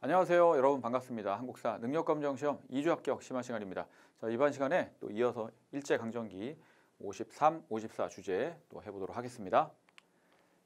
안녕하세요. 여러분 반갑습니다. 한국사 능력감정시험 2주 합격 심화 시간입니다. 자, 이번 시간에 또 이어서 일제강점기 53, 54 주제 또 해보도록 하겠습니다.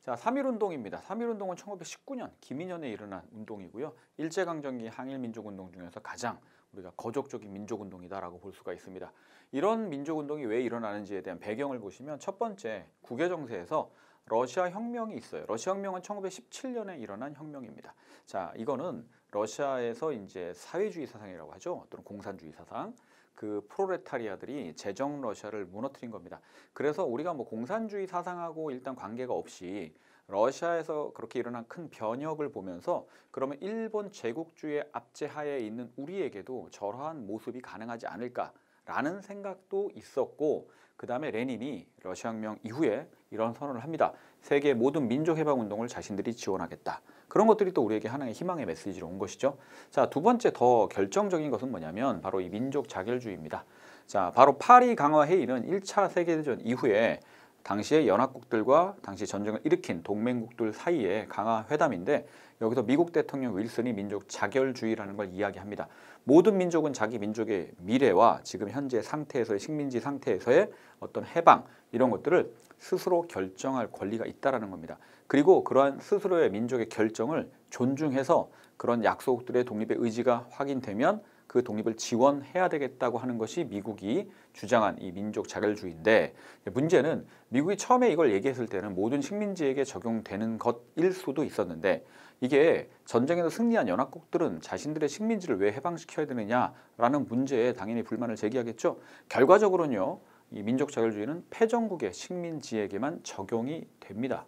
자, 3.1운동입니다. 3.1운동은 1919년 김인현에 일어난 운동이고요. 일제강점기 항일민족운동 중에서 가장 우리가 거족적인 민족운동이다라고 볼 수가 있습니다. 이런 민족운동이 왜 일어나는지에 대한 배경을 보시면 첫 번째 국외정세에서 러시아 혁명이 있어요. 러시아 혁명은 1917년에 일어난 혁명입니다. 자, 이거는 러시아에서 이제 사회주의 사상이라고 하죠. 또는 공산주의 사상. 그 프로레타리아들이 재정 러시아를 무너뜨린 겁니다. 그래서 우리가 뭐 공산주의 사상하고 일단 관계가 없이 러시아에서 그렇게 일어난 큰 변혁을 보면서 그러면 일본 제국주의 압제하에 있는 우리에게도 저러한 모습이 가능하지 않을까 라는 생각도 있었고 그 다음에 레닌이 러시아 혁명 이후에 이런 선언을 합니다. 세계 모든 민족 해방 운동을 자신들이 지원하겠다. 그런 것들이 또 우리에게 하나의 희망의 메시지로 온 것이죠. 자, 두 번째 더 결정적인 것은 뭐냐면 바로 이 민족 자결주의입니다. 자, 바로 파리 강화 회의는 1차 세계대전 이후에 당시의 연합국들과 당시 전쟁을 일으킨 동맹국들 사이의 강화 회담인데 여기서 미국 대통령 윌슨이 민족 자결주의라는 걸 이야기합니다. 모든 민족은 자기 민족의 미래와 지금 현재 상태에서의 식민지 상태에서의 어떤 해방 이런 것들을 스스로 결정할 권리가 있다라는 겁니다. 그리고 그러한 스스로의 민족의 결정을 존중해서 그런 약속들의 독립의 의지가 확인되면 그 독립을 지원해야 되겠다고 하는 것이 미국이 주장한 이 민족 자결주의인데 문제는 미국이 처음에 이걸 얘기했을 때는 모든 식민지에게 적용되는 것일 수도 있었는데 이게 전쟁에서 승리한 연합국들은 자신들의 식민지를 왜 해방시켜야 되느냐라는 문제에 당연히 불만을 제기하겠죠. 결과적으로는요. 이 민족 자결주의는 패전국의 식민지에게만 적용이 됩니다.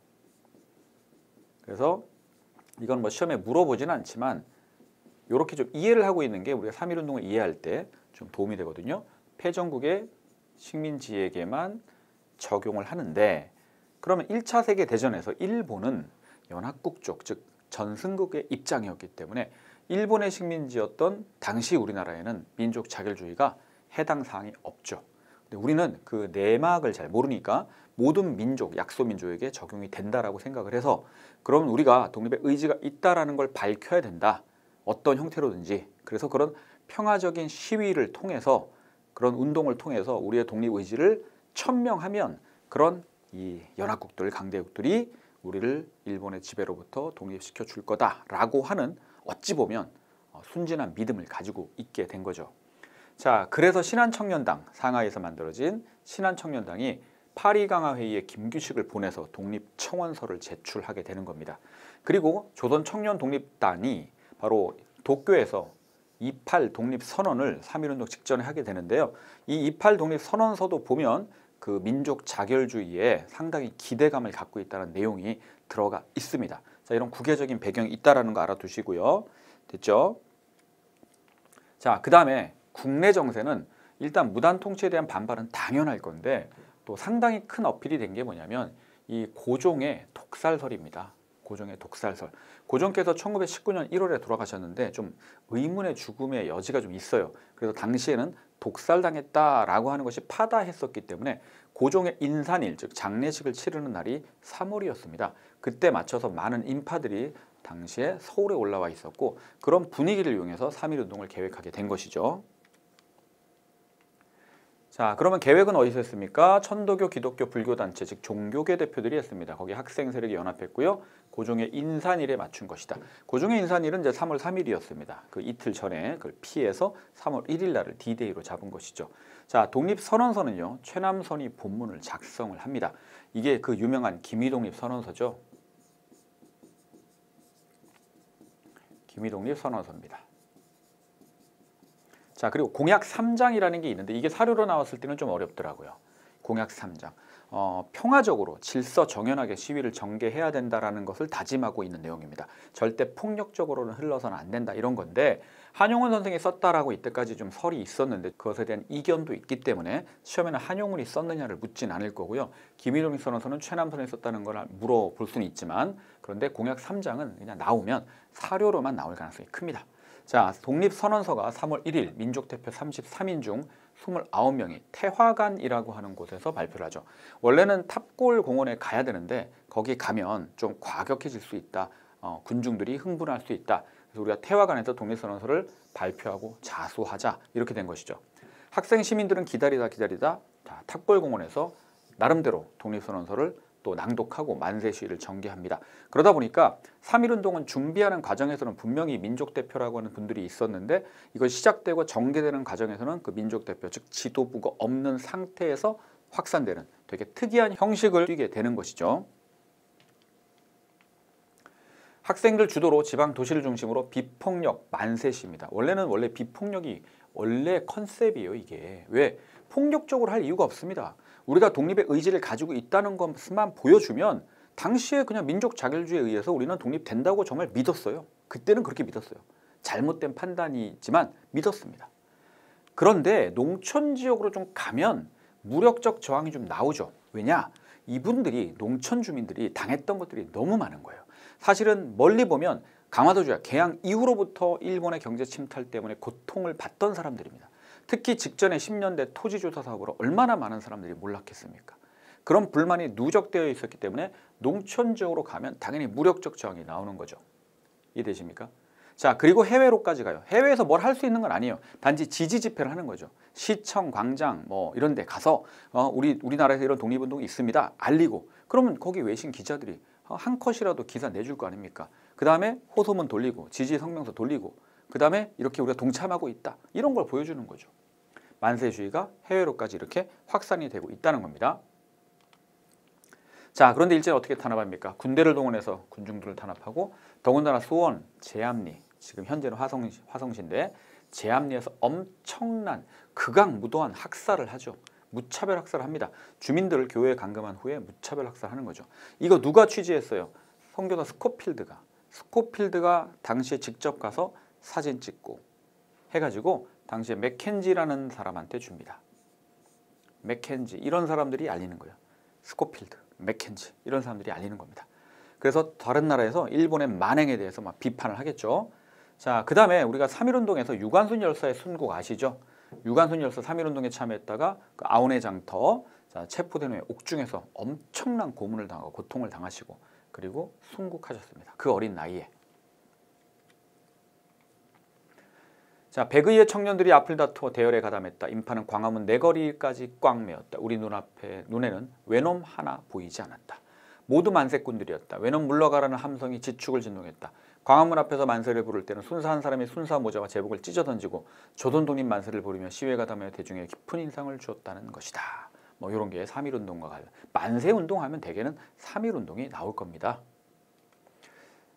그래서 이건 뭐 시험에 물어보지는 않지만 이렇게 좀 이해를 하고 있는 게 우리가 3.1 운동을 이해할 때 좀 도움이 되거든요. 패전국의 식민지에게만 적용을 하는데 그러면 1차 세계대전에서 일본은 연합국 쪽, 즉 전승국의 입장이었기 때문에 일본의 식민지였던 당시 우리나라에는 민족 자결주의가 해당 사항이 없죠. 근데 우리는 그 내막을 잘 모르니까 모든 민족, 약소민족에게 적용이 된다라고 생각을 해서 그럼 우리가 독립의 의지가 있다라는 걸 밝혀야 된다. 어떤 형태로든지. 그래서 그런 평화적인 시위를 통해서 그런 운동을 통해서 우리의 독립 의지를 천명하면 그런 이 연합국들, 강대국들이 우리를 일본의 지배로부터 독립시켜 줄 거다라고 하는 어찌 보면 어, 순진한 믿음을 가지고 있게 된 거죠. 자, 그래서 신한청년당, 상하이에서 만들어진 신한청년당이 파리 강화 회의에 김규식을 보내서 독립 청원서를 제출하게 되는 겁니다. 그리고 조선 청년 독립단이 바로 도쿄에서 28 독립 선언을 3.1운동 직전에 하게 되는데요. 이 28 독립 선언서도 보면 그 민족 자결주의에 상당히 기대감을 갖고 있다는 내용이 들어가 있습니다. 자, 이런 국외적인 배경이 있다라는 거 알아두시고요. 됐죠? 자, 그 다음에 국내 정세는 일단 무단 통치에 대한 반발은 당연할 건데 또 상당히 큰 어필이 된 게 뭐냐면 이 고종의 독살설입니다. 고종의 독살설. 고종께서 1919년 1월에 돌아가셨는데 좀 의문의 죽음의 여지가 좀 있어요. 그래서 당시에는 독살당했다라고 하는 것이 파다했었기 때문에 고종의 인산일 즉 장례식을 치르는 날이 3월이었습니다. 그때 맞춰서 많은 인파들이 당시에 서울에 올라와 있었고 그런 분위기를 이용해서 3.1운동을 계획하게 된 것이죠. 자 그러면 계획은 어디서 했습니까? 천도교, 기독교, 불교단체 즉 종교계 대표들이 했습니다. 거기 학생 세력이 연합했고요. 고종의 인산일에 맞춘 것이다. 고종의 인산일은 이제 3월 3일이었습니다. 그 이틀 전에 그걸 피해서 3월 1일 날을 D-Day로 잡은 것이죠. 자 독립선언서는요. 최남선이 본문을 작성을 합니다. 이게 그 유명한 김희독립선언서죠. 김희독립선언서입니다. 자 그리고 공약 3장이라는 게 있는데 이게 사료로 나왔을 때는 좀 어렵더라고요. 공약 3장. 어, 평화적으로 질서 정연하게 시위를 전개해야 된다라는 것을 다짐하고 있는 내용입니다. 절대 폭력적으로는 흘러선안 된다 이런 건데 한용운 선생이 썼다라고 이때까지 좀 설이 있었는데 그것에 대한 이견도 있기 때문에 시험에는 한용운이 썼느냐를 묻진 않을 거고요. 김일용 선언서는 최남선이 썼다는 걸 물어볼 수는 있지만 그런데 공약 3장은 그냥 나오면 사료로만 나올 가능성이 큽니다. 자, 독립선언서가 3월 1일 민족대표 33인 중 29명이 태화관이라고 하는 곳에서 발표를 하죠. 원래는 탑골 공원에 가야 되는데 거기 가면 좀 과격해질 수 있다. 어, 군중들이 흥분할 수 있다. 그래서 우리가 태화관에서 독립선언서를 발표하고 자수하자 이렇게 된 것이죠. 학생 시민들은 기다리다 기다리다 탑골 공원에서 나름대로 독립선언서를 또 낭독하고 만세 시위를 전개합니다. 그러다 보니까 3.1운동은 준비하는 과정에서는 분명히 민족대표라고 하는 분들이 있었는데 이걸 시작되고 전개되는 과정에서는 그 민족대표 즉 지도부가 없는 상태에서 확산되는 되게 특이한 형식을 띠게 되는 것이죠. 학생들 주도로 지방 도시를 중심으로 비폭력 만세 시입니다. 원래는 원래 비폭력이 원래 컨셉이에요 이게. 왜? 폭력적으로 할 이유가 없습니다. 우리가 독립의 의지를 가지고 있다는 것만 보여주면 당시에 그냥 민족 자결주의에 의해서 우리는 독립된다고 정말 믿었어요. 그때는 그렇게 믿었어요. 잘못된 판단이지만 믿었습니다. 그런데 농촌 지역으로 좀 가면 무력적 저항이 좀 나오죠. 왜냐? 이분들이 농촌 주민들이 당했던 것들이 너무 많은 거예요. 사실은 멀리 보면 강화도 조약 개항 이후로부터 일본의 경제 침탈 때문에 고통을 받던 사람들입니다. 특히 직전에 10년대 토지조사 사고로 얼마나 많은 사람들이 몰락했습니까? 그런 불만이 누적되어 있었기 때문에 농촌 지역으로 가면 당연히 무력적 저항이 나오는 거죠. 이해되십니까? 자 그리고 해외로까지 가요. 해외에서 뭘 할 수 있는 건 아니에요. 단지 지지 집회를 하는 거죠. 시청, 광장 뭐 이런 데 가서 어, 우리, 우리나라에서 이런 독립운동이 있습니다. 알리고 그러면 거기 외신 기자들이 한 컷이라도 기사 내줄 거 아닙니까? 그 다음에 호소문 돌리고 지지 성명서 돌리고 그 다음에 이렇게 우리가 동참하고 있다. 이런 걸 보여주는 거죠. 만세주의가 해외로까지 이렇게 확산이 되고 있다는 겁니다. 자 그런데 일제는 어떻게 탄압합니까? 군대를 동원해서 군중들을 탄압하고 더군다나 수원, 제암리 지금 현재는 화성, 화성시인데 제암리에서 엄청난 극악무도한 학살을 하죠. 무차별 학살을 합니다. 주민들을 교회에 감금한 후에 무차별 학살하는 거죠. 이거 누가 취재했어요? 성교사 스코필드가. 스코필드가 당시에 직접 가서 사진 찍고 해가지고 당시에 맥켄지라는 사람한테 줍니다. 맥켄지 이런 사람들이 알리는 거예요. 스코필드, 맥켄지 이런 사람들이 알리는 겁니다. 그래서 다른 나라에서 일본의 만행에 대해서 막 비판을 하겠죠. 자, 그 다음에 우리가 3.1운동에서 유관순 열사의 순국 아시죠? 유관순 열사 3.1운동에 참여했다가 그아우네 장터 자, 체포된 후에 옥중에서 엄청난 고문을 당하고 고통을 당하시고 그리고 순국하셨습니다. 그 어린 나이에. 자, 백의의 청년들이 앞을 다투어 대열에 가담했다. 인파는 광화문 내거리까지 꽉 메었다. 우리 눈앞에 눈에는 외놈 하나 보이지 않았다. 모두 만세꾼들이었다. 외놈 물러가라는 함성이 지축을 진동했다. 광화문 앞에서 만세를 부를 때는 순사한 사람이 순사 모자와 제복을 찢어 던지고 조선독립 만세를 부르며 시위에 가담하여 대중에게 깊은 인상을 주었다는 것이다. 뭐 이런 게 3.1운동과 관련. 만세운동 하면 대개는 3.1운동이 나올 겁니다.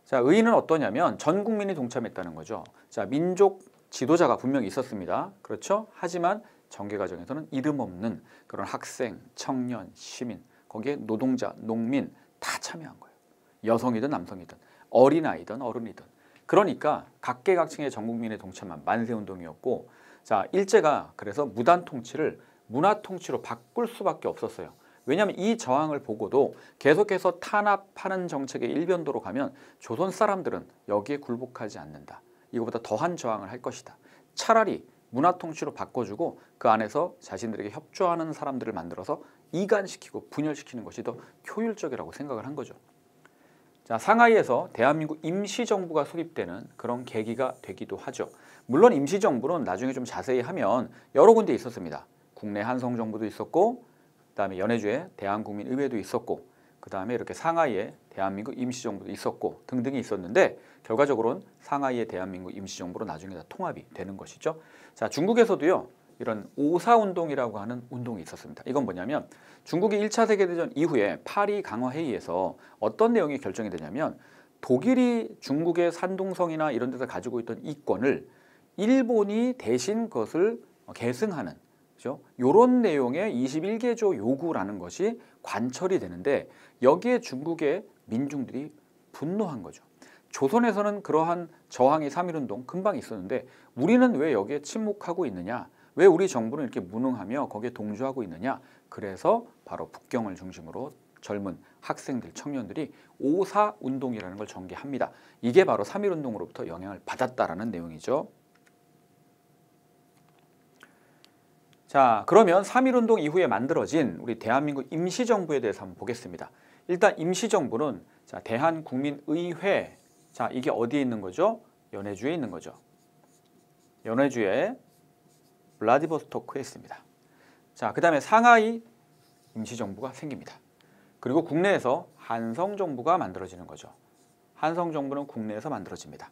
자, 의의는 어떠냐면 전 국민이 동참했다는 거죠. 자, 민족 지도자가 분명히 있었습니다. 그렇죠? 하지만 정계 과정에서는 이름 없는 그런 학생, 청년, 시민, 거기에 노동자, 농민 다 참여한 거예요. 여성이든 남성이든 어린아이든 어른이든 그러니까 각계각층의 전국민의 동참한 만세운동이었고 자 일제가 그래서 무단통치를 문화통치로 바꿀 수밖에 없었어요. 왜냐하면 이 저항을 보고도 계속해서 탄압하는 정책의 일변도로 가면 조선 사람들은 여기에 굴복하지 않는다. 이거보다 더한 저항을 할 것이다. 차라리 문화통치로 바꿔주고 그 안에서 자신들에게 협조하는 사람들을 만들어서 이간시키고 분열시키는 것이 더 효율적이라고 생각을 한 거죠. 자, 상하이에서 대한민국 임시정부가 수립되는 그런 계기가 되기도 하죠. 물론 임시정부는 나중에 좀 자세히 하면 여러 군데 있었습니다. 국내 한성정부도 있었고 그다음에 연해주에 대한국민의회도 있었고 그다음에 이렇게 상하이에 대한민국 임시정부도 있었고 등등이 있었는데 결과적으로는 상하이의 대한민국 임시정부로 나중에 다 통합이 되는 것이죠. 자 중국에서도요. 이런 오사운동이라고 하는 운동이 있었습니다. 이건 뭐냐면 중국이 1차 세계대전 이후에 파리 강화회의에서 어떤 내용이 결정이 되냐면 독일이 중국의 산둥성이나 이런 데서 가지고 있던 이권을 일본이 대신 그것을 계승하는 그죠? 요런 내용의 21개조 요구라는 것이 관철이 되는데 여기에 중국의 민중들이 분노한 거죠. 조선에서는 그러한 저항의 삼일운동 금방 있었는데 우리는 왜 여기에 침묵하고 있느냐 왜 우리 정부는 이렇게 무능하며 거기에 동조하고 있느냐 그래서 바로 북경을 중심으로 젊은 학생들 청년들이 오사운동이라는 걸 전개합니다. 이게 바로 삼일운동으로부터 영향을 받았다라는 내용이죠. 자 그러면 삼일운동 이후에 만들어진 우리 대한민국 임시정부에 대해서 한번 보겠습니다. 일단 임시정부는 자, 대한국민의회 자, 이게 어디에 있는 거죠? 연해주에 있는 거죠. 연해주에 블라디보스토크에 있습니다. 자, 그 다음에 상하이 임시정부가 생깁니다. 그리고 국내에서 한성정부가 만들어지는 거죠. 한성정부는 국내에서 만들어집니다.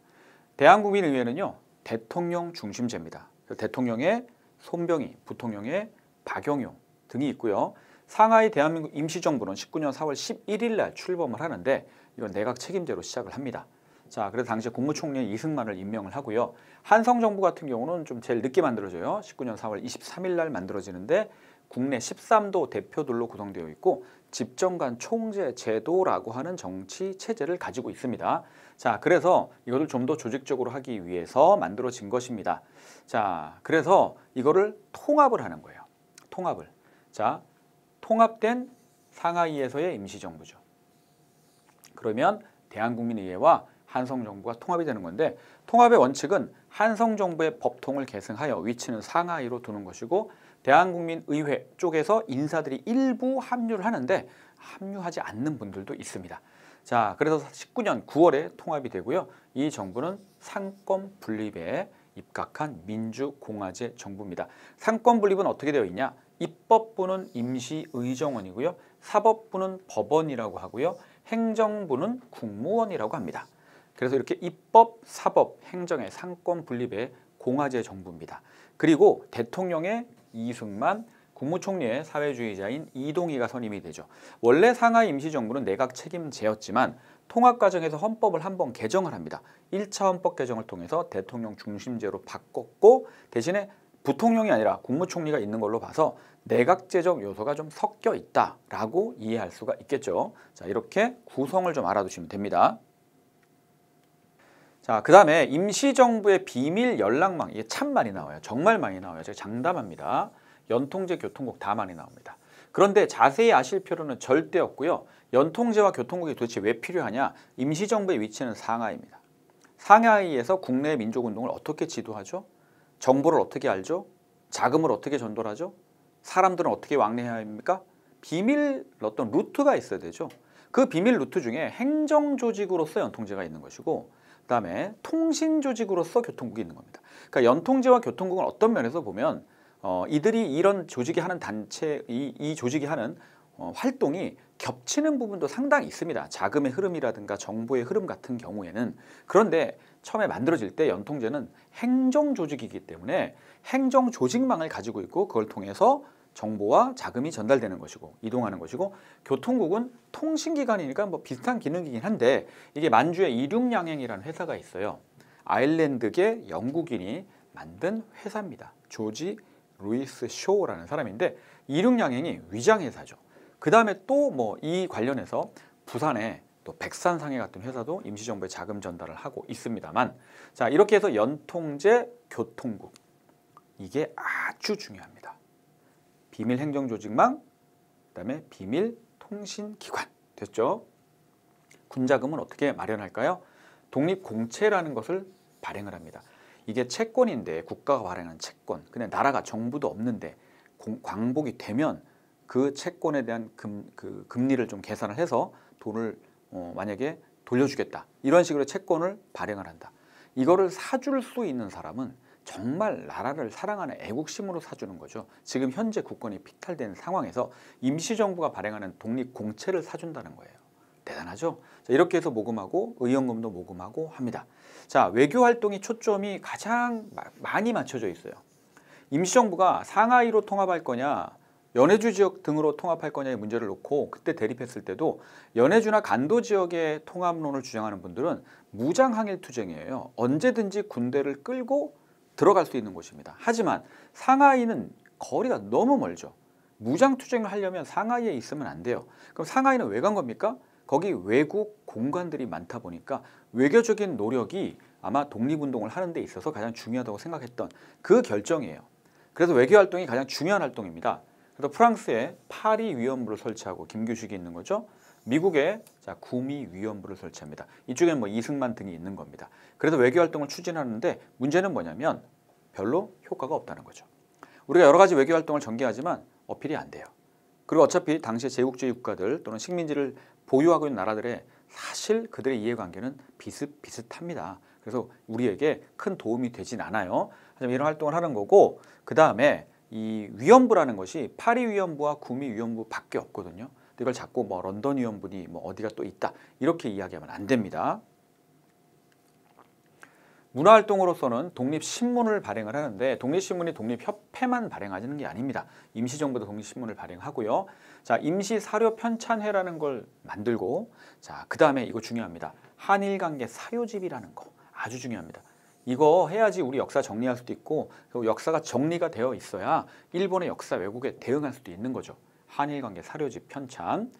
대한국민의회는요. 대통령 중심제입니다. 대통령의 손병희, 부통령의 박영용 등이 있고요. 상하이 대한민국 임시정부는 19년 4월 11일 날 출범을 하는데 이건 내각 책임제로 시작을 합니다. 자, 그래서 당시 국무총리 이승만을 임명을 하고요. 한성 정부 같은 경우는 좀 제일 늦게 만들어져요. 19년 3월 23일 날 만들어지는데 국내 13도 대표들로 구성되어 있고 집정관 총재 제도라고 하는 정치 체제를 가지고 있습니다. 자, 그래서 이것을 좀 더 조직적으로 하기 위해서 만들어진 것입니다. 자, 그래서 이거를 통합을 하는 거예요. 통합을. 자, 통합된 상하이에서의 임시정부죠. 그러면 대한국민의회와 한성 정부가 통합이 되는 건데 통합의 원칙은 한성 정부의 법통을 계승하여 위치는 상하이로 두는 것이고 대한국민의회 쪽에서 인사들이 일부 합류를 하는데 합류하지 않는 분들도 있습니다. 자, 그래서 19년 9월에 통합이 되고요. 이 정부는 상권 분립에 입각한 민주공화제 정부입니다. 상권 분립은 어떻게 되어 있냐? 입법부는 임시의정원이고요. 사법부는 법원이라고 하고요. 행정부는 국무원이라고 합니다. 그래서 이렇게 입법, 사법, 행정의 상권 분립의 공화제 정부입니다. 그리고 대통령의 이승만, 국무총리의 사회주의자인 이동희가 선임이 되죠. 원래 상하 임시정부는 내각 책임제였지만 통합 과정에서 헌법을 한번 개정을 합니다. 1차 헌법 개정을 통해서 대통령 중심제로 바꿨고 대신에 부통령이 아니라 국무총리가 있는 걸로 봐서 내각제적 요소가 좀 섞여 있다라고 이해할 수가 있겠죠. 자 이렇게 구성을 좀 알아두시면 됩니다. 자, 그 다음에 임시정부의 비밀 연락망, 이게 참 많이 나와요. 정말 많이 나와요. 제가 장담합니다. 연통제, 교통국 다 많이 나옵니다. 그런데 자세히 아실 필요는 절대 없고요. 연통제와 교통국이 도대체 왜 필요하냐? 임시정부의 위치는 상하이입니다. 상하이에서 국내 민족운동을 어떻게 지도하죠? 정보를 어떻게 알죠? 자금을 어떻게 전달하죠? 사람들은 어떻게 왕래해야 합니까? 비밀 어떤 루트가 있어야 되죠. 그 비밀 루트 중에 행정조직으로서 연통제가 있는 것이고 그다음에 통신 조직으로서 교통국이 있는 겁니다. 그러니까 연통제와 교통국은 어떤 면에서 보면 어, 이들이 이런 조직이 하는 단체 이, 이 조직이 하는 어, 활동이 겹치는 부분도 상당히 있습니다. 자금의 흐름이라든가 정보의 흐름 같은 경우에는 그런데 처음에 만들어질 때 연통제는 행정 조직이기 때문에 행정 조직망을 가지고 있고 그걸 통해서 정보와 자금이 전달되는 것이고 이동하는 것이고 교통국은 통신기관이니까 뭐 비슷한 기능이긴 한데 이게 만주에 이륙양행이라는 회사가 있어요. 아일랜드계 영국인이 만든 회사입니다. 조지 루이스 쇼라는 사람인데 이륙양행이 위장회사죠. 그 다음에 또 뭐 이 관련해서 부산에 또 백산상해 같은 회사도 임시정부에 자금 전달을 하고 있습니다만 자 이렇게 해서 연통제 교통국 이게 아주 중요합니다. 비밀 행정 조직망, 그다음에 비밀 통신 기관 됐죠? 군자금은 어떻게 마련할까요? 독립 공채라는 것을 발행을 합니다. 이게 채권인데 국가가 발행한 채권. 근데 나라가 정부도 없는데 공, 광복이 되면 그 채권에 대한 금, 그 금리를 좀 계산을 해서 돈을 어, 만약에 돌려주겠다. 이런 식으로 채권을 발행을 한다. 이거를 사줄 수 있는 사람은 정말 나라를 사랑하는 애국심으로 사주는 거죠. 지금 현재 국권이 피탈된 상황에서 임시정부가 발행하는 독립공채를 사준다는 거예요. 대단하죠? 자, 이렇게 해서 모금하고 의원금도 모금하고 합니다. 자, 외교 활동이 초점이 가장 마, 많이 맞춰져 있어요. 임시정부가 상하이로 통합할 거냐, 연해주 지역 등으로 통합할 거냐의 문제를 놓고 그때 대립했을 때도 연해주나 간도 지역의 통합론을 주장하는 분들은 무장항일 투쟁이에요. 언제든지 군대를 끌고 들어갈 수 있는 곳입니다. 하지만 상하이는 거리가 너무 멀죠. 무장 투쟁을 하려면 상하이에 있으면 안 돼요. 그럼 상하이는 왜 간 겁니까? 거기 외국 공관들이 많다 보니까 외교적인 노력이 아마 독립운동을 하는 데 있어서 가장 중요하다고 생각했던 그 결정이에요. 그래서 외교 활동이 가장 중요한 활동입니다. 그래서 프랑스에 파리 위원부를 설치하고 김규식이 있는 거죠. 미국에 자, 구미위원부를 설치합니다. 이쪽에뭐 이승만 등이 있는 겁니다. 그래서 외교활동을 추진하는데 문제는 뭐냐면 별로 효과가 없다는 거죠. 우리가 여러 가지 외교활동을 전개하지만 어필이 안 돼요. 그리고 어차피 당시의 제국주의 국가들 또는 식민지를 보유하고 있는 나라들의 사실 그들의 이해관계는 비슷비슷합니다. 그래서 우리에게 큰 도움이 되진 않아요. 하지만 이런 활동을 하는 거고 그 다음에 이 위원부라는 것이 파리 위원부와 구미 위원부 밖에 없거든요. 이걸 자꾸 뭐 런던 위원분이 뭐 어디가 또 있다 이렇게 이야기하면 안 됩니다. 문화활동으로서는 독립신문을 발행을 하는데 독립신문이 독립협회만 발행하는 게 아닙니다. 임시정부도 독립신문을 발행하고요. 자, 임시사료 편찬회라는 걸 만들고 자, 그 다음에 이거 중요합니다. 한일관계 사요집이라는 거 아주 중요합니다. 이거 해야지 우리 역사 정리할 수도 있고 그 역사가 정리가 되어 있어야 일본의 역사 왜곡에 대응할 수도 있는 거죠. 한일 관계 사료집 편찬,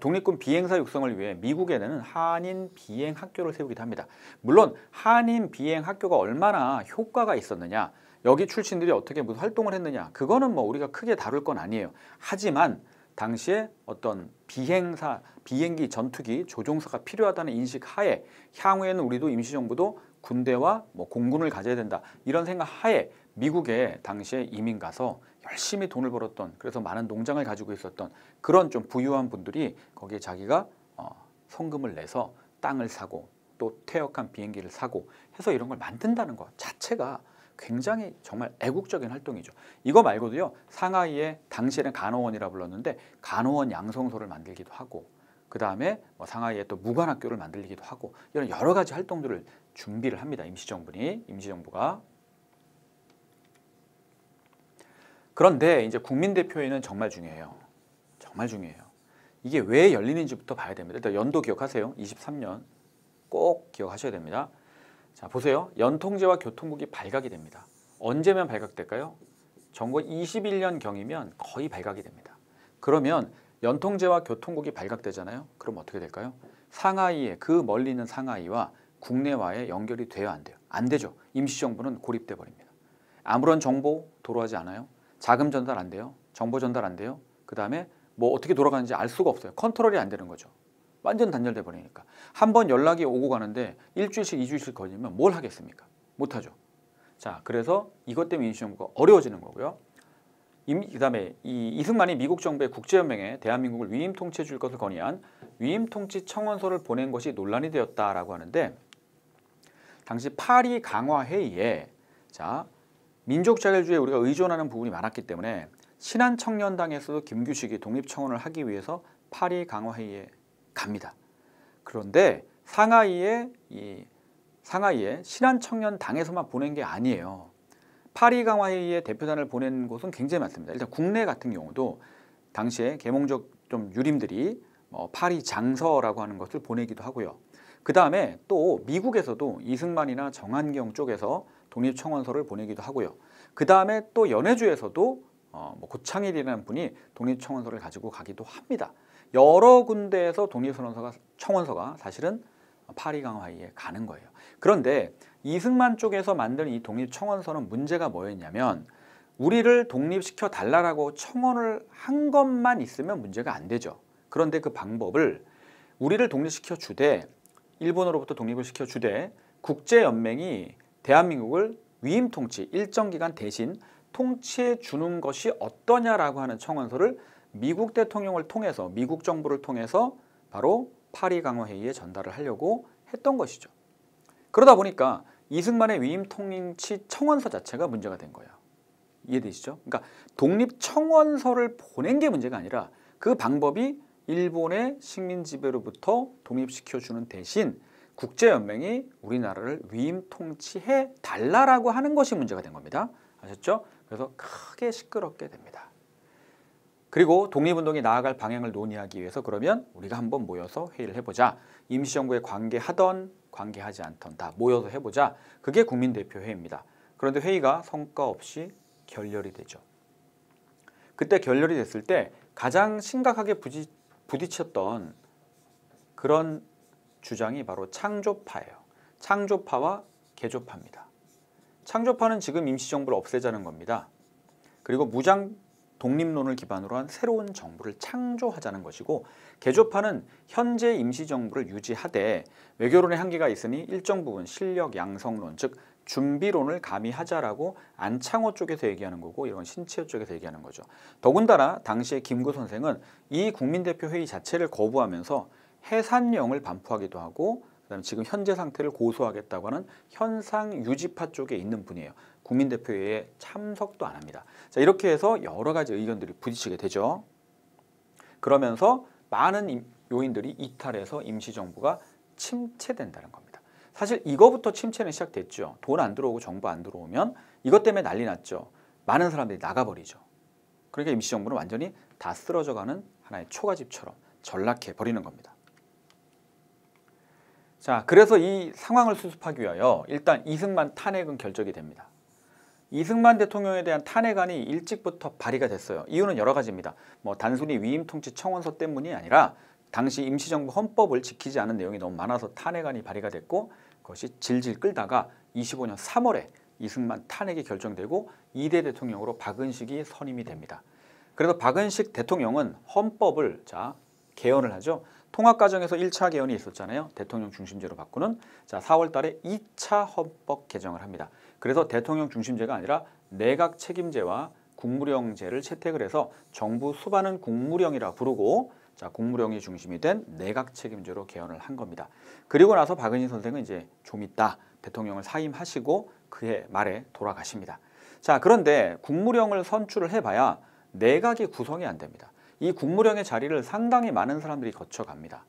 독립군 비행사 육성을 위해 미국에는 한인 비행 학교를 세우기도 합니다. 물론 한인 비행 학교가 얼마나 효과가 있었느냐, 여기 출신들이 어떻게 무슨 활동을 했느냐, 그거는 뭐 우리가 크게 다룰 건 아니에요. 하지만 당시에 어떤 비행사, 비행기, 전투기, 조종사가 필요하다는 인식 하에 향후에는 우리도 임시정부도 군대와 뭐 공군을 가져야 된다 이런 생각 하에 미국에 당시에 이민 가서 열심히 돈을 벌었던 그래서 많은 농장을 가지고 있었던 그런 좀 부유한 분들이 거기에 자기가 어, 성금을 내서 땅을 사고 또 퇴역한 비행기를 사고 해서 이런 걸 만든다는 것 자체가 굉장히 정말 애국적인 활동이죠. 이거 말고도요. 상하이에 당시에는 간호원이라 불렀는데 간호원 양성소를 만들기도 하고 그 다음에 뭐 상하이에 또 무관학교를 만들기도 하고 이런 여러 가지 활동들을 준비를 합니다. 임시정부니 임시정부가 그런데 이제 국민 대표회의는 정말 중요해요. 정말 중요해요. 이게 왜 열리는지부터 봐야 됩니다. 일단 연도 기억하세요. 23년 꼭 기억하셔야 됩니다. 자 보세요. 연통제와 교통국이 발각이 됩니다. 언제면 발각될까요? 정거 21년 경이면 거의 발각이 됩니다. 그러면 연통제와 교통국이 발각되잖아요. 그럼 어떻게 될까요? 상하이에 그 멀리 있는 상하이와 국내와의 연결이 돼야 안 돼요. 안 되죠. 임시정부는 고립돼 버립니다. 아무런 정보 도로하지 않아요. 자금 전달 안 돼요. 정보 전달 안 돼요. 그 다음에 뭐 어떻게 돌아가는지 알 수가 없어요. 컨트롤이 안 되는 거죠. 완전 단절돼 버리니까. 한 번 연락이 오고 가는데 일주일씩 이주일씩 걸리면 뭘 하겠습니까? 못하죠. 자, 그래서 이것 때문에 인신정부가 어려워지는 거고요. 그 다음에 이 이승만이 미국 정부의 국제연맹에 대한민국을 위임 통치해 줄 것을 건의한 위임 통치 청원서를 보낸 것이 논란이 되었다라고 하는데 당시 파리 강화 회의에 자 민족 자결주의에 우리가 의존하는 부분이 많았기 때문에 신한 청년당에서도 김규식이 독립청원을 하기 위해서 파리 강화회의에 갑니다. 그런데 상하이에 이 상하이에 신한 청년당에서만 보낸 게 아니에요. 파리 강화회의에 대표단을 보낸 곳은 굉장히 많습니다. 일단 국내 같은 경우도 당시에 계몽적 좀 유림들이 뭐 파리 장서라고 하는 것을 보내기도 하고요. 그 다음에 또 미국에서도 이승만이나 정한경 쪽에서 독립청원서를 보내기도 하고요. 그 다음에 또 연해주에서도 어, 뭐 고창일이라는 분이 독립청원서를 가지고 가기도 합니다. 여러 군데에서 독립선언서가 청원서가 사실은 파리 강화에 가는 거예요. 그런데 이승만 쪽에서 만든 이 독립청원서는 문제가 뭐였냐면 우리를 독립시켜 달라라고 청원을 한 것만 있으면 문제가 안 되죠. 그런데 그 방법을 우리를 독립시켜 주되 일본으로부터 독립을 시켜 주되 국제연맹이 대한민국을 위임 통치 일정 기간 대신 통치해 주는 것이 어떠냐라고 하는 청원서를 미국 대통령을 통해서 미국 정부를 통해서 바로 파리 강화 회의에 전달을 하려고 했던 것이죠. 그러다 보니까 이승만의 위임 통치 청원서 자체가 문제가 된 거예요. 이해되시죠? 그러니까 독립 청원서를 보낸 게 문제가 아니라 그 방법이 일본의 식민 지배로부터 독립시켜 주는 대신 국제연맹이 우리나라를 위임 통치해 달라라고 하는 것이 문제가 된 겁니다. 아셨죠? 그래서 크게 시끄럽게 됩니다. 그리고 독립운동이 나아갈 방향을 논의하기 위해서 그러면 우리가 한번 모여서 회의를 해보자. 임시정부에 관계하던 관계하지 않던 다 모여서 해보자. 그게 국민대표회의입니다. 그런데 회의가 성과 없이 결렬이 되죠. 그때 결렬이 됐을 때 가장 심각하게 부딪혔던 그런 주장이 바로 창조파예요. 창조파와 개조파입니다. 창조파는 지금 임시정부를 없애자는 겁니다. 그리고 무장 독립론을 기반으로 한 새로운 정부를 창조하자는 것이고 개조파는 현재 임시정부를 유지하되 외교론의 한계가 있으니 일정 부분 실력 양성론 즉 준비론을 가미하자라고 안창호 쪽에서 얘기하는 거고 이런 신채호 쪽에서 얘기하는 거죠. 더군다나 당시에 김구 선생은 이 국민대표 회의 자체를 거부하면서 해산령을 반포하기도 하고 그다음에 지금 현재 상태를 고소하겠다고 하는 현상 유지파 쪽에 있는 분이에요. 국민대표회에 참석도 안 합니다. 자 이렇게 해서 여러 가지 의견들이 부딪히게 되죠. 그러면서 많은 요인들이 이탈해서 임시정부가 침체된다는 겁니다. 사실 이거부터 침체는 시작됐죠. 돈 안 들어오고 정부 안 들어오면 이것 때문에 난리 났죠. 많은 사람들이 나가버리죠. 그러니까 임시정부는 완전히 다 쓰러져가는 하나의 초가집처럼 전락해 버리는 겁니다. 자, 그래서 이 상황을 수습하기 위하여 일단 이승만 탄핵은 결정이 됩니다. 이승만 대통령에 대한 탄핵안이 일찍부터 발의가 됐어요. 이유는 여러 가지입니다. 뭐 단순히 위임통치 청원서 때문이 아니라 당시 임시정부 헌법을 지키지 않은 내용이 너무 많아서 탄핵안이 발의가 됐고 그것이 질질 끌다가 25년 3월에 이승만 탄핵이 결정되고 2대 대통령으로 박은식이 선임이 됩니다. 그래서 박은식 대통령은 헌법을 자 개헌을 하죠. 통합 과정에서 1차 개헌이 있었잖아요. 대통령 중심제로 바꾸는 자 4월 달에 2차 헌법 개정을 합니다. 그래서 대통령 중심제가 아니라 내각 책임제와 국무령제를 채택을 해서 정부 수반은 국무령이라 부르고 자 국무령이 중심이 된 내각 책임제로 개헌을 한 겁니다. 그리고 나서 박은희 선생은 이제 좀 있다 대통령을 사임하시고 그해 말에 돌아가십니다. 자 그런데 국무령을 선출을 해봐야 내각이 구성이 안 됩니다. 이 국무령의 자리를 상당히 많은 사람들이 거쳐갑니다.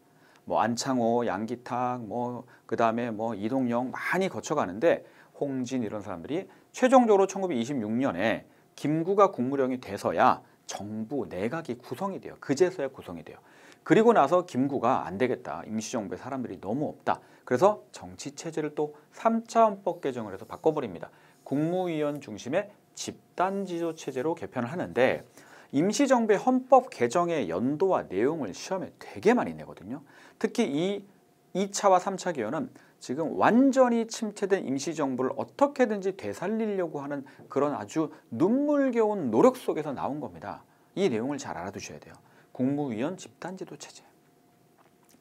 뭐 안창호, 양기탁, 뭐그 다음에 뭐 이동영 많이 거쳐가는데 홍진 이런 사람들이 최종적으로 1926년에 김구가 국무령이 돼서야 정부 내각이 구성이 돼요. 그제서야 구성이 돼요. 그리고 나서 김구가 안 되겠다. 임시정부에 사람들이 너무 없다. 그래서 정치체제를 또 3차 헌법 개정을 해서 바꿔버립니다. 국무위원 중심의 집단지도체제로 개편을 하는데 임시정부의 헌법 개정의 연도와 내용을 시험에 되게 많이 내거든요. 특히 이 2차와 3차 개헌은 지금 완전히 침체된 임시정부를 어떻게든지 되살리려고 하는 그런 아주 눈물겨운 노력 속에서 나온 겁니다. 이 내용을 잘 알아두셔야 돼요. 국무위원 집단제도 체제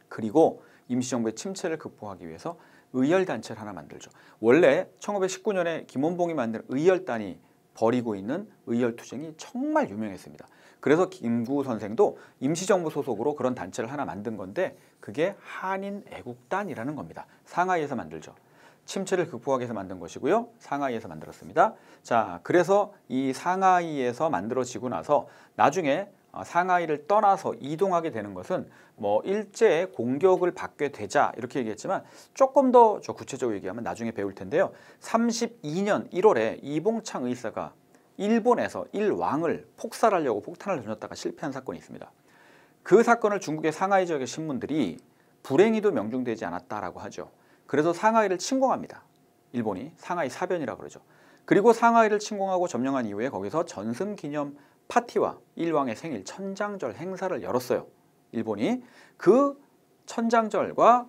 그리고 임시정부의 침체를 극복하기 위해서 의열단체를 하나 만들죠. 원래 1919년에 김원봉이 만든 의열단이 벌이고 있는 의열투쟁이 정말 유명했습니다. 그래서 김구 선생도 임시정부 소속으로 그런 단체를 하나 만든 건데 그게 한인애국단이라는 겁니다. 상하이에서 만들죠. 침체를 극복하기 위해서 만든 것이고요. 상하이에서 만들었습니다. 자, 그래서 이 상하이에서 만들어지고 나서 나중에 상하이를 아, 떠나서 이동하게 되는 것은 뭐 일제의 공격을 받게 되자 이렇게 얘기했지만 조금 더 저 구체적으로 얘기하면 나중에 배울 텐데요. 32년 1월에 이봉창 의사가 일본에서 일왕을 폭살하려고 폭탄을 던졌다가 실패한 사건이 있습니다. 그 사건을 중국의 상하이 지역의 신문들이 불행히도 명중되지 않았다라고 하죠. 그래서 상하이를 침공합니다. 일본이 상하이 사변이라 고 그러죠. 그리고 상하이를 침공하고 점령한 이후에 거기서 전승 기념 파티와 일왕의 생일 천장절 행사를 열었어요. 일본이 그 천장절과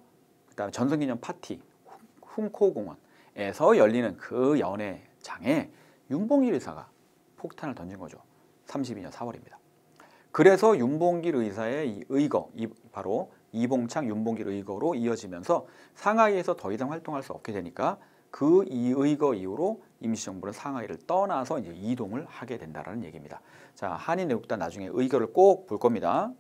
그다음에 전성기념 파티 훈코공원에서 열리는 그 연회장에 윤봉길 의사가 폭탄을 던진 거죠. 32년 4월입니다. 그래서 윤봉길 의사의 이 의거, 이 바로 이봉창 윤봉길 의거로 이어지면서 상하이에서 더 이상 활동할 수 없게 되니까 그 이의거 이후로 임시정부는 상하이를 떠나서 이제 이동을 하게 된다는 얘기입니다. 자, 한인애국단 나중에 의거를 꼭 볼 겁니다.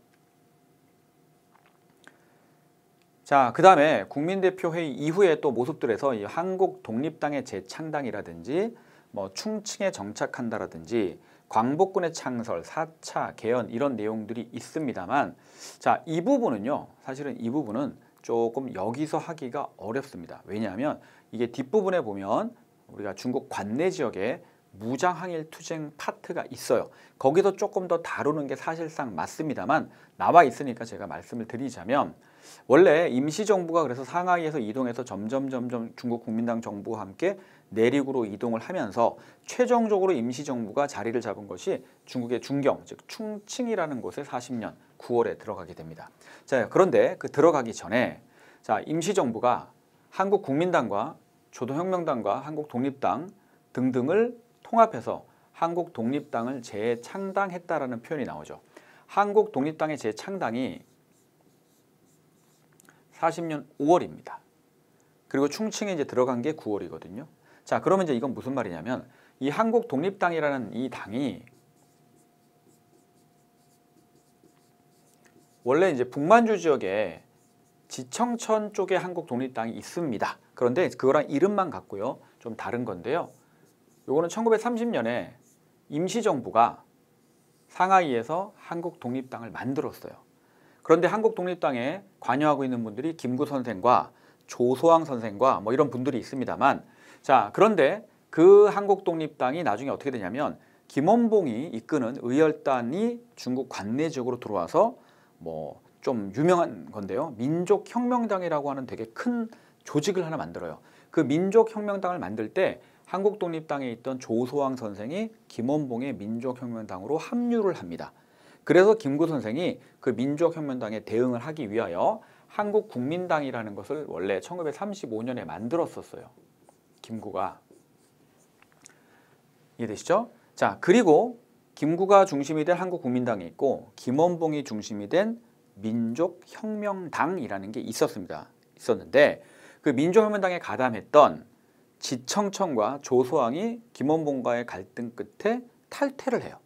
자, 그 다음에 국민대표회의 이후에 또 모습들에서 이 한국 독립당의 재창당이라든지 뭐 충칭에 정착한다라든지 광복군의 창설, 4차 개헌 이런 내용들이 있습니다만 자, 이 부분은요. 사실은 이 부분은 조금 여기서 하기가 어렵습니다. 왜냐하면 이게 뒷부분에 보면 우리가 중국 관내 지역에 무장항일 투쟁 파트가 있어요. 거기서 조금 더 다루는 게 사실상 맞습니다만 나와 있으니까 제가 말씀을 드리자면 원래 임시정부가 그래서 상하이에서 이동해서 점점 점점 중국 국민당 정부와 함께 내륙으로 이동을 하면서 최종적으로 임시정부가 자리를 잡은 것이 중국의 중경 즉 충칭이라는 곳에 40년 9월에 들어가게 됩니다. 자 그런데 그 들어가기 전에 자 임시정부가 한국국민당과 조도혁명당과 한국독립당 등등을 통합해서 한국독립당을 재창당했다라는 표현이 나오죠. 한국독립당의 재창당이 40년 5월입니다. 그리고 충칭에 이제 들어간 게 9월이거든요. 자, 그러면 이제 이건 무슨 말이냐면 이 한국 독립당이라는 이 당이 원래 이제 북만주 지역에 지청천 쪽에 한국 독립당이 있습니다. 그런데 그거랑 이름만 같고요. 좀 다른 건데요. 요거는 1930년에 임시정부가 상하이에서 한국 독립당을 만들었어요. 그런데 한국 독립당에 관여하고 있는 분들이 김구 선생과 조소왕 선생과 뭐 이런 분들이 있습니다만 자 그런데 그 한국 독립당이 나중에 어떻게 되냐면 김원봉이 이끄는 의열단이 중국 관내적으로 들어와서 뭐좀 유명한 건데요. 민족혁명당이라고 하는 되게 큰 조직을 하나 만들어요. 그 민족혁명당을 만들 때 한국독립당에 있던 조소왕 선생이 김원봉의 민족혁명당으로 합류를 합니다. 그래서 김구 선생이 그 민족혁명당에 대응을 하기 위하여 한국국민당이라는 것을 원래 1935년에 만들었었어요. 김구가. 이해되시죠? 자, 그리고 김구가 중심이 된 한국국민당이 있고 김원봉이 중심이 된 민족혁명당이라는 게 있었습니다. 있었는데 그 민족혁명당에 가담했던 지청천과 조소왕이 김원봉과의 갈등 끝에 탈퇴를 해요.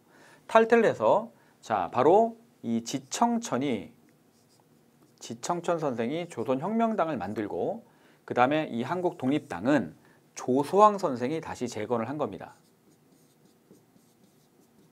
탈퇴를 해서 자 바로 이 지청천이 지청천 선생이 조선혁명당을 만들고 그 다음에 이 한국독립당은 조소왕 선생이 다시 재건을 한 겁니다.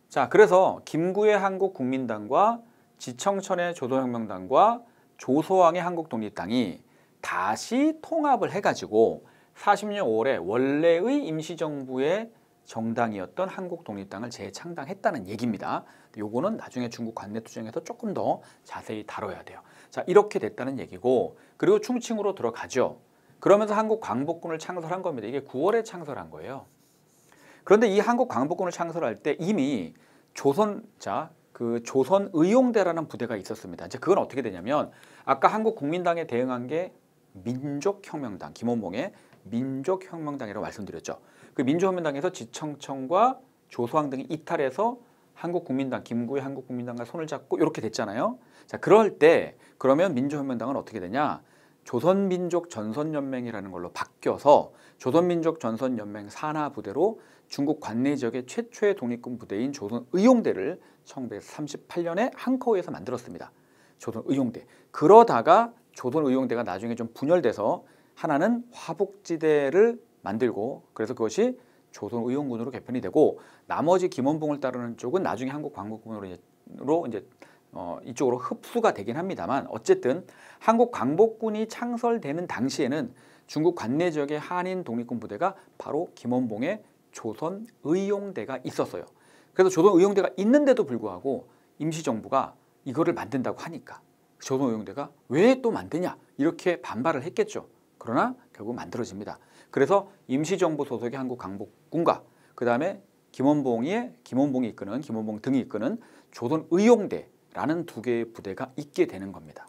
자 그래서 김구의 한국국민당과 지청천의 조선혁명당과 조소왕의 한국독립당이 다시 통합을 해가지고 40년 5월에 원래의 임시정부의 정당이었던 한국독립당을 재창당했다는 얘기입니다. 요거는 나중에 중국 관내투쟁에서 조금 더 자세히 다뤄야 돼요. 자 이렇게 됐다는 얘기고 그리고 충칭으로 들어가죠. 그러면서 한국 광복군을 창설한 겁니다. 이게 9월에 창설한 거예요. 그런데 이 한국 광복군을 창설할 때 이미 조선 자그 조선 의용대라는 부대가 있었습니다. 이제 그건 어떻게 되냐면 아까 한국 국민당에 대응한 게 민족혁명당 김원봉의 민족혁명당이라고 말씀드렸죠. 그 민족혁명당에서 지청청과 조소왕 등이 이탈해서 한국국민당 김구의 한국국민당과 손을 잡고 이렇게 됐잖아요. 자 그럴 때 그러면 민족혁명당은 어떻게 되냐? 조선민족 전선연맹이라는 걸로 바뀌어서 조선민족 전선연맹 산하부대로 중국 관내 지역의 최초의 독립군 부대인 조선 의용대를 1938년에 한커우에서 만들었습니다. 조선 의용대. 그러다가 조선 의용대가 나중에 좀 분열돼서 하나는 화북지대를 만들고 그래서 그것이 조선 의용군으로 개편이 되고 나머지 김원봉을 따르는 쪽은 나중에 한국 광복군으로 이제, 이제 어, 이쪽으로 흡수가 되긴 합니다만 어쨌든 한국 광복군이 창설되는 당시에는 중국 관내 지역의 한인 독립군 부대가 바로 김원봉의 조선 의용대가 있었어요. 그래서 조선 의용대가 있는데도 불구하고 임시정부가 이거를 만든다고 하니까 조선 의용대가 왜 또 만드냐 이렇게 반발을 했겠죠. 그러나 결국 만들어집니다. 그래서 임시정부 소속의 한국 강복군과 그 다음에 김원봉의 김원봉이 이끄는 김원봉 등이 이끄는 조선 의용대라는 두 개의 부대가 있게 되는 겁니다.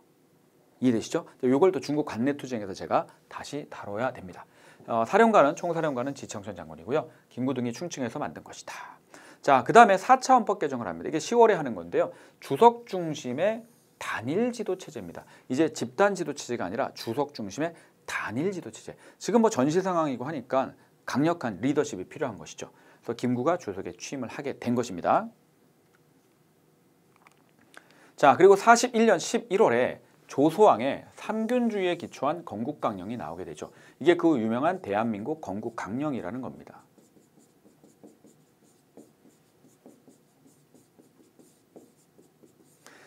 이해되시죠? 이걸 또 중국 관내 투쟁에서 제가 다시 다뤄야 됩니다. 어, 사령관은 총사령관은 지청천 장군이고요. 김구등이 충칭에서 만든 것이다. 자, 그 다음에 4차 헌법 개정을 합니다. 이게 10월에 하는 건데요. 주석 중심의 단일 지도 체제입니다. 이제 집단 지도 체제가 아니라 주석 중심의 단일 지도 체제. 지금 뭐 전시 상황이고 하니까 강력한 리더십이 필요한 것이죠. 그래서 김구가 주석에 취임을 하게 된 것입니다. 자, 그리고 41년 11월에 조소왕의 삼균주의에 기초한 건국강령이 나오게 되죠. 이게 그 유명한 대한민국 건국강령이라는 겁니다.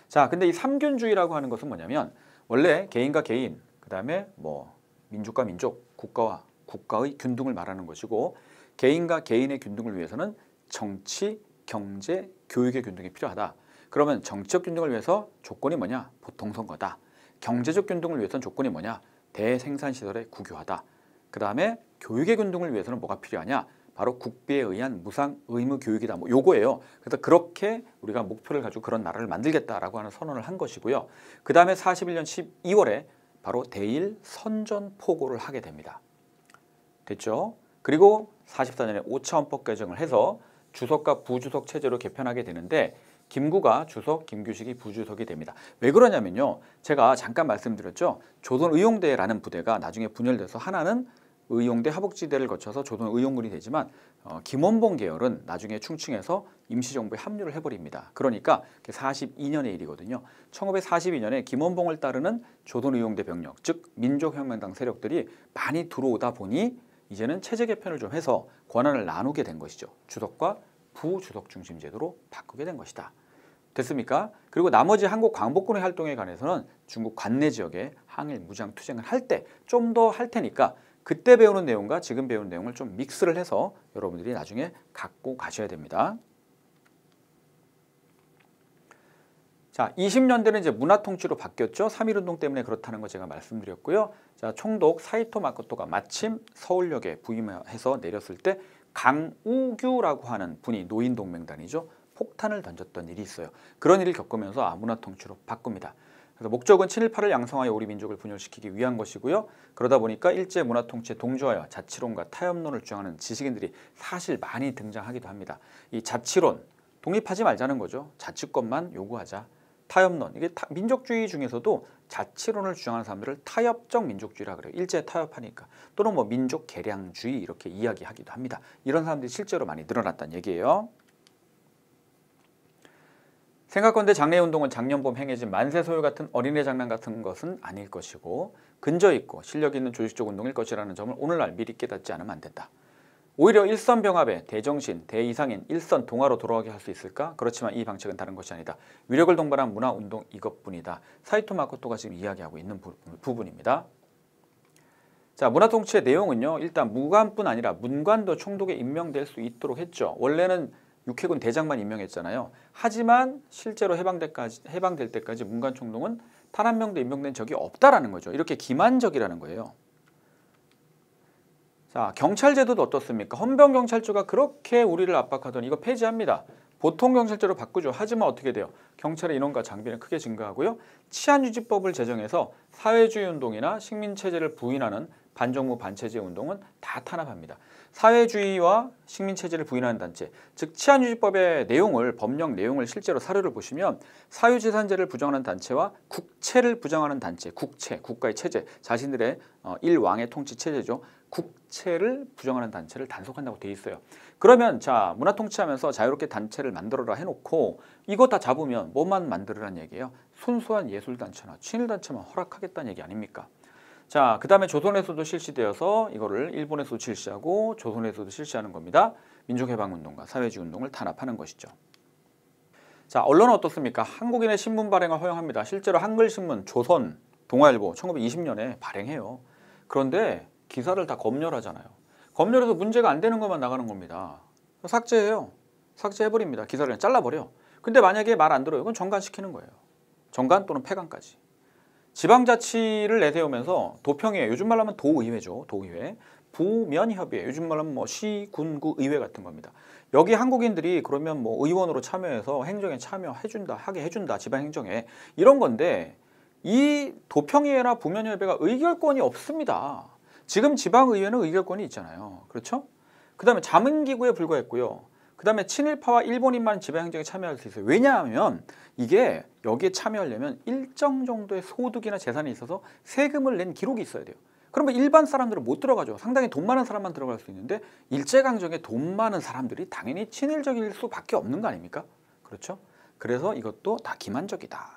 자, 근데 이 삼균주의라고 하는 것은 뭐냐면 원래 개인과 개인, 그 다음에 뭐 민족과 민족, 국가와 국가의 균등을 말하는 것이고 개인과 개인의 균등을 위해서는 정치, 경제, 교육의 균등이 필요하다. 그러면 정치적 균등을 위해서 조건이 뭐냐? 보통선거다. 경제적 균등을 위해서는 조건이 뭐냐? 대생산시설의 국유화다. 그 다음에 교육의 균등을 위해서는 뭐가 필요하냐? 바로 국비에 의한 무상 의무 교육이다. 뭐 요거예요. 그래서 그렇게 우리가 목표를 가지고 그런 나라를 만들겠다라고 하는 선언을 한 것이고요. 그 다음에 41년 12월에 바로 대일 선전포고를 하게 됩니다. 됐죠? 그리고 44년에 5차원법 개정을 해서 주석과 부주석 체제로 개편하게 되는데 김구가 주석, 김규식이 부주석이 됩니다. 왜 그러냐면요. 제가 잠깐 말씀드렸죠. 조선의용대라는 부대가 나중에 분열돼서 하나는 의용대 하복지대를 거쳐서 조선의용군이 되지만 어, 김원봉 계열은 나중에 충칭해서 임시정부에 합류를 해버립니다. 그러니까 42년의 일이거든요. 1942년에 김원봉을 따르는 조선의용대 병력, 즉 민족혁명당 세력들이 많이 들어오다 보니 이제는 체제 개편을 좀 해서 권한을 나누게 된 것이죠. 주석과 부주석 중심 제도로 바꾸게 된 것이다. 됐습니까? 그리고 나머지 한국 광복군의 활동에 관해서는 중국 관내 지역에 항일 무장 투쟁을 할 때 좀 더 할 테니까 그때 배우는 내용과 지금 배우는 내용을 좀 믹스를 해서 여러분들이 나중에 갖고 가셔야 됩니다. 자, 20년대는 이제 문화 통치로 바뀌었죠. 3.1운동 때문에 그렇다는 거 제가 말씀드렸고요. 자, 총독 사이토 마코토가 마침 서울역에 부임해서 내렸을 때 강우규라고 하는 분이 노인동맹단이죠. 폭탄을 던졌던 일이 있어요. 그런 일을 겪으면서 아무나 통치로 바꿉니다. 그래서 목적은 친일파를 양성하여 우리 민족을 분열시키기 위한 것이고요. 그러다 보니까 일제 문화 통치에 동조하여 자치론과 타협론을 주장하는 지식인들이 사실 많이 등장하기도 합니다. 이 자치론 독립하지 말자는 거죠. 자치권만 요구하자. 타협론 이게 타, 민족주의 중에서도 자치론을 주장하는 사람들을 타협적 민족주의라 그래요. 일제 타협하니까 또는 뭐 민족 개량주의 이렇게 이야기하기도 합니다. 이런 사람들이 실제로 많이 늘어났다는 얘기예요. 생각건대 장례운동은 작년봄 행해진 만세 소유 같은 어린애 장난 같은 것은 아닐 것이고 근저 있고 실력 있는 조직적 운동일 것이라는 점을 오늘날 미리 깨닫지 않으면 안 된다. 오히려 일선병합에 대정신, 대이상인 일선 동화로 돌아가게 할 수 있을까? 그렇지만 이 방책은 다른 것이 아니다. 위력을 동반한 문화운동 이것뿐이다. 사이토 마코토가 지금 이야기하고 있는 부, 부분입니다. 자 문화통치의 내용은요. 일단 무관뿐 아니라 문관도 총독에 임명될 수 있도록 했죠. 원래는 육해군 대장만 임명했잖아요. 하지만 실제로 해방될까지, 해방될 때까지 문관 총독은 탄한 명도 임명된 적이 없다라는 거죠. 이렇게 기만적이라는 거예요. 자, 경찰 제도도 어떻습니까? 헌병 경찰제가 그렇게 우리를 압박하더니 이거 폐지합니다. 보통 경찰제로 바꾸죠. 하지만 어떻게 돼요? 경찰의 인원과 장비는 크게 증가하고요. 치안유지법을 제정해서 사회주의 운동이나 식민체제를 부인하는 반정부 반체제 운동은 다 탄압합니다. 사회주의와 식민체제를 부인하는 단체, 즉 치안유지법의 내용을, 법령 내용을 실제로 사료를 보시면 사유재산제를 부정하는 단체와 국채를 부정하는 단체, 국채, 국가의 체제, 자신들의 어, 일왕의 통치 체제죠. 국채를 부정하는 단체를 단속한다고 돼 있어요. 그러면 자 문화통치하면서 자유롭게 단체를 만들어라 해놓고 이거 다 잡으면 뭐만 만들으란 얘기예요. 순수한 예술단체나 친일단체만 허락하겠다는 얘기 아닙니까? 자, 그 다음에 조선에서도 실시되어서 이거를 일본에서도 실시하고 조선에서도 실시하는 겁니다. 민족해방운동과 사회주의 운동을 탄압하는 것이죠. 자, 언론은 어떻습니까? 한국인의 신문 발행을 허용합니다. 실제로 한글신문 조선, 동아일보 1920년에 발행해요. 그런데 기사를 다 검열하잖아요. 검열해서 문제가 안 되는 것만 나가는 겁니다. 삭제해요. 삭제해버립니다. 기사를 그냥 잘라버려. 근데 만약에 말 안 들어요. 이건 정관시키는 거예요. 정관 또는 폐관까지. 지방자치를 내세우면서 도평이에 요즘 요 말로 하면 도의회죠. 도의회. 부면협의회, 요즘 말로 하면 뭐 시, 군, 구, 의회 같은 겁니다. 여기 한국인들이 그러면 뭐 의원으로 참여해서 행정에 참여해준다, 하게 해준다, 지방행정에. 이런 건데 이 도평회나 부면협의회가 의결권이 없습니다. 지금 지방의회는 의결권이 있잖아요. 그렇죠? 그 다음에 자문기구에 불과했고요. 그 다음에 친일파와 일본인만 지방행정에 참여할 수 있어요. 왜냐하면 이게 여기에 참여하려면 일정 정도의 소득이나 재산이 있어서 세금을 낸 기록이 있어야 돼요. 그러면 일반 사람들은 못 들어가죠. 상당히 돈 많은 사람만 들어갈 수 있는데 일제강점기에 돈 많은 사람들이 당연히 친일적일 수밖에 없는 거 아닙니까? 그렇죠? 그래서 이것도 다 기만적이다.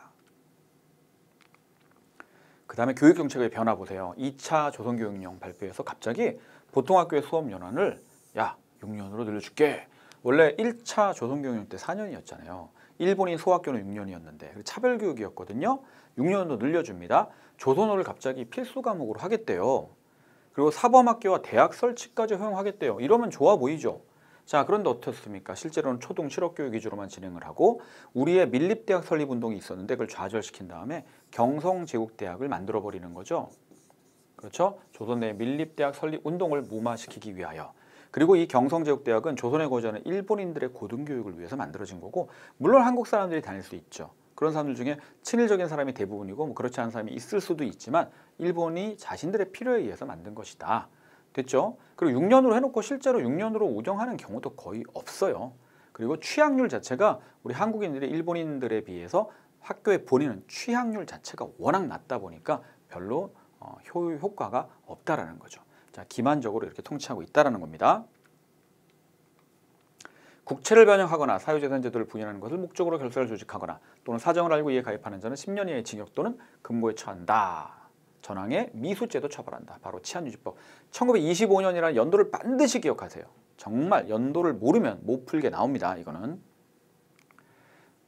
그 다음에 교육 정책의 변화 보세요. 2차 조선교육령 발표에서 갑자기 보통 학교의 수업 연한을 야 6년으로 늘려줄게. 원래 1차 조선교육령 때 4년이었잖아요. 일본인 소학교는 6년이었는데 차별교육이었거든요. 6년도 늘려줍니다. 조선어를 갑자기 필수 과목으로 하겠대요. 그리고 사범학교와 대학 설치까지 허용하겠대요. 이러면 좋아 보이죠. 자 그런데 어떻습니까? 실제로는 초등 실업교육 위주로만 진행을 하고 우리의 밀립대학 설립운동이 있었는데 그걸 좌절시킨 다음에 경성제국대학을 만들어버리는 거죠. 그렇죠? 조선 의 밀립대학 설립운동을 무마시키기 위하여 그리고 이 경성제국대학은 조선의고전하 일본인들의 고등교육을 위해서 만들어진 거고 물론 한국 사람들이 다닐 수 있죠. 그런 사람들 중에 친일적인 사람이 대부분이고 뭐 그렇지 않은 사람이 있을 수도 있지만 일본이 자신들의 필요에 의해서 만든 것이다. 됐죠? 그리고 6년으로 해놓고 실제로 6년으로 우정하는 경우도 거의 없어요. 그리고 취학률 자체가 우리 한국인들이 일본인들에 비해서 학교에 보내는 취학률 자체가 워낙 낮다 보니까 별로 어, 효, 효과가 없다라는 거죠. 자, 기만적으로 이렇게 통치하고 있다라는 겁니다. 국채를 변형하거나 사유재산제도를 분열하는 것을 목적으로 결사를 조직하거나 또는 사정을 알고 이에 가입하는 자는 10년 이하의 징역 또는 금고에 처한다. 전항에 미수죄도 처벌한다. 바로 치안유지법. 1925년이라는 연도를 반드시 기억하세요. 정말 연도를 모르면 못 풀게 나옵니다. 이거는.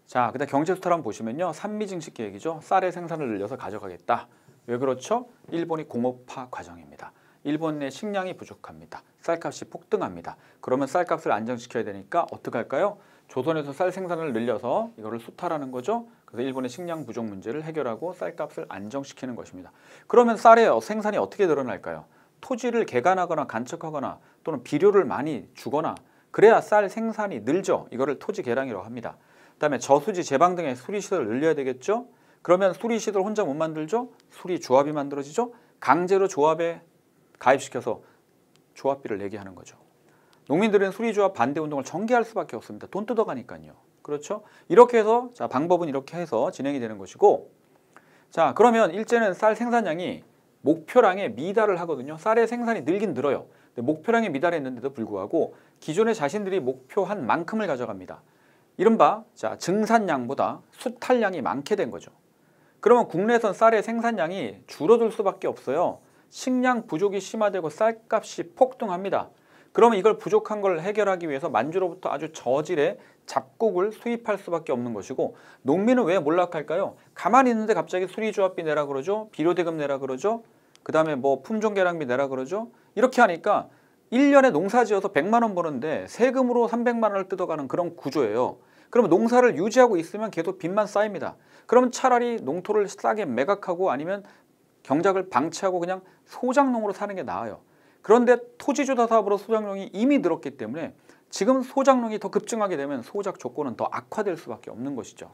자, 그다음 경제수탈한 보시면요. 산미증식 계획이죠. 쌀의 생산을 늘려서 가져가겠다. 왜 그렇죠? 일본이 공업화 과정입니다. 일본의 식량이 부족합니다. 쌀값이 폭등합니다. 그러면 쌀값을 안정시켜야 되니까 어떻게 할까요? 조선에서 쌀 생산을 늘려서 이거를 수탈하는 거죠. 그래서 일본의 식량 부족 문제를 해결하고 쌀값을 안정시키는 것입니다. 그러면 쌀의 생산이 어떻게 늘어날까요? 토지를 개간하거나 간척하거나 또는 비료를 많이 주거나 그래야 쌀 생산이 늘죠. 이거를 토지 개량이라고 합니다. 그다음에 저수지 제방 등의 수리시설을 늘려야 되겠죠. 그러면 수리시설 혼자 못 만들죠. 수리 조합이 만들어지죠. 강제로 조합에 가입시켜서 조합비를 내게 하는 거죠. 농민들은 수리조합 반대 운동을 전개할 수밖에 없습니다. 돈 뜯어가니까요. 그렇죠? 이렇게 해서 자 방법은 이렇게 해서 진행이 되는 것이고 자 그러면 일제는 쌀 생산량이 목표량에 미달을 하거든요. 쌀의 생산이 늘긴 늘어요. 근데 목표량에 미달했는데도 불구하고 기존의 자신들이 목표한 만큼을 가져갑니다. 이른바 자 증산량보다 수탈량이 많게 된 거죠. 그러면 국내에선 쌀의 생산량이 줄어들 수밖에 없어요. 식량 부족이 심화되고 쌀값이 폭등합니다. 그러면 이걸 부족한 걸 해결하기 위해서 만주로부터 아주 저질의 잡곡을 수입할 수밖에 없는 것이고 농민은 왜 몰락할까요? 가만히 있는데 갑자기 수리조합비 내라 그러죠. 비료대금 내라 그러죠. 그 다음에 뭐품종계량비 내라 그러죠. 이렇게 하니까 1년에 농사지어서 100만 원 버는데 세금으로 300만 원을 뜯어가는 그런 구조예요. 그러면 농사를 유지하고 있으면 계속 빚만 쌓입니다. 그럼 차라리 농토를 싸게 매각하고 아니면 경작을 방치하고 그냥 소작농으로 사는 게 나아요. 그런데 토지조사 사업으로 소작농이 이미 늘었기 때문에 지금 소작농이더 급증하게 되면 소작 조건은 더 악화될 수밖에 없는 것이죠.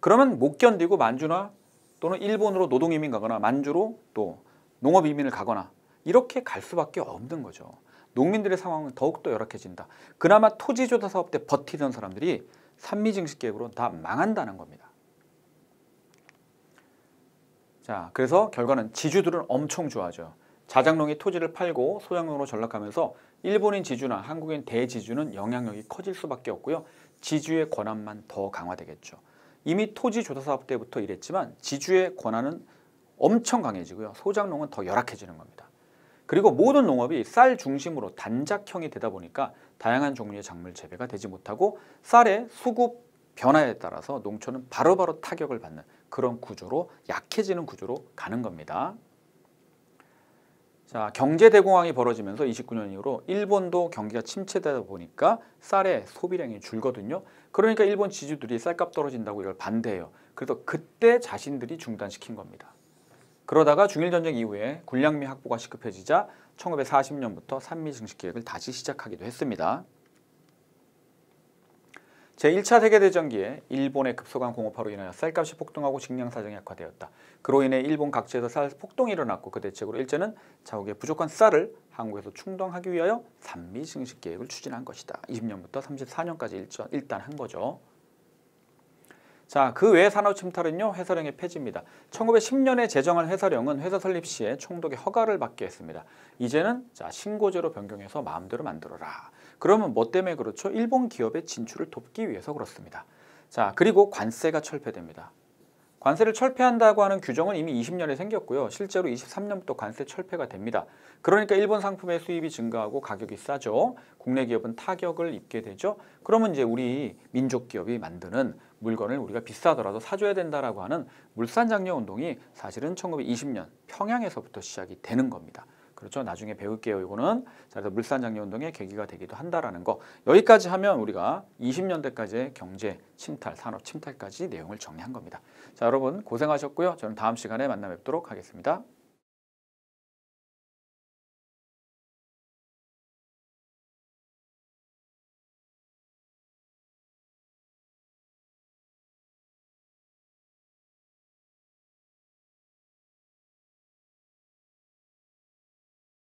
그러면 못 견디고 만주나 또는 일본으로 노동 이민 가거나 만주로 또 농업 이민을 가거나 이렇게 갈 수밖에 없는 거죠. 농민들의 상황은 더욱더 열악해진다. 그나마 토지조사 사업 때 버티던 사람들이 산미증식 계획으로 다 망한다는 겁니다. 자, 그래서 결과는 지주들은 엄청 좋아져. 자작농이 토지를 팔고 소작농으로 전락하면서 일본인 지주나 한국인 대지주는 영향력이 커질 수밖에 없고요. 지주의 권한만 더 강화되겠죠. 이미 토지 조사 사업 때부터 이랬지만 지주의 권한은 엄청 강해지고요. 소작농은 더 열악해지는 겁니다. 그리고 모든 농업이 쌀 중심으로 단작형이 되다 보니까 다양한 종류의 작물 재배가 되지 못하고 쌀의 수급 변화에 따라서 농촌은 바로바로 바로 타격을 받는 그런 구조로 약해지는 구조로 가는 겁니다. 자, 경제 대공황이 벌어지면서 29년 이후로 일본도 경기가 침체되다 보니까 쌀의 소비량이 줄거든요. 그러니까 일본 지주들이 쌀값 떨어진다고 이걸 반대해요. 그래서 그때 자신들이 중단시킨 겁니다. 그러다가 중일전쟁 이후에 군량미 확보가 시급해지자 1940년부터 산미 증식 계획을 다시 시작하기도 했습니다. 제1차 세계대전기에 일본의 급속한 공업화로 인하여 쌀값이 폭등하고 식량 사정이 악화되었다. 그로 인해 일본 각지에서 쌀 폭동이 일어났고 그 대책으로 일제는 자국의 부족한 쌀을 한국에서 충당하기 위하여 산미 증식 계획을 추진한 것이다. 20년부터 34년까지 일단 한 거죠. 자, 그 외 산업 침탈은요, 회사령의 폐지입니다. 1910년에 제정한 회사령은 회사 설립 시에 총독의 허가를 받게 했습니다. 이제는 자, 신고제로 변경해서 마음대로 만들어라. 그러면 뭐 때문에 그렇죠? 일본 기업의 진출을 돕기 위해서 그렇습니다. 자, 그리고 관세가 철폐됩니다. 관세를 철폐한다고 하는 규정은 이미 20년에 생겼고요. 실제로 23년부터 관세 철폐가 됩니다. 그러니까 일본 상품의 수입이 증가하고 가격이 싸죠. 국내 기업은 타격을 입게 되죠. 그러면 이제 우리 민족 기업이 만드는 물건을 우리가 비싸더라도 사줘야 된다라고 하는 물산장려 운동이 사실은 1920년 평양에서부터 시작이 되는 겁니다. 그렇죠. 나중에 배울게요. 이거는 자, 그래서 물산 장려 운동의 계기가 되기도 한다라는 거. 여기까지 하면 우리가 20년대까지의 경제 침탈, 산업 침탈까지 내용을 정리한 겁니다. 자, 여러분 고생하셨고요. 저는 다음 시간에 만나 뵙도록 하겠습니다.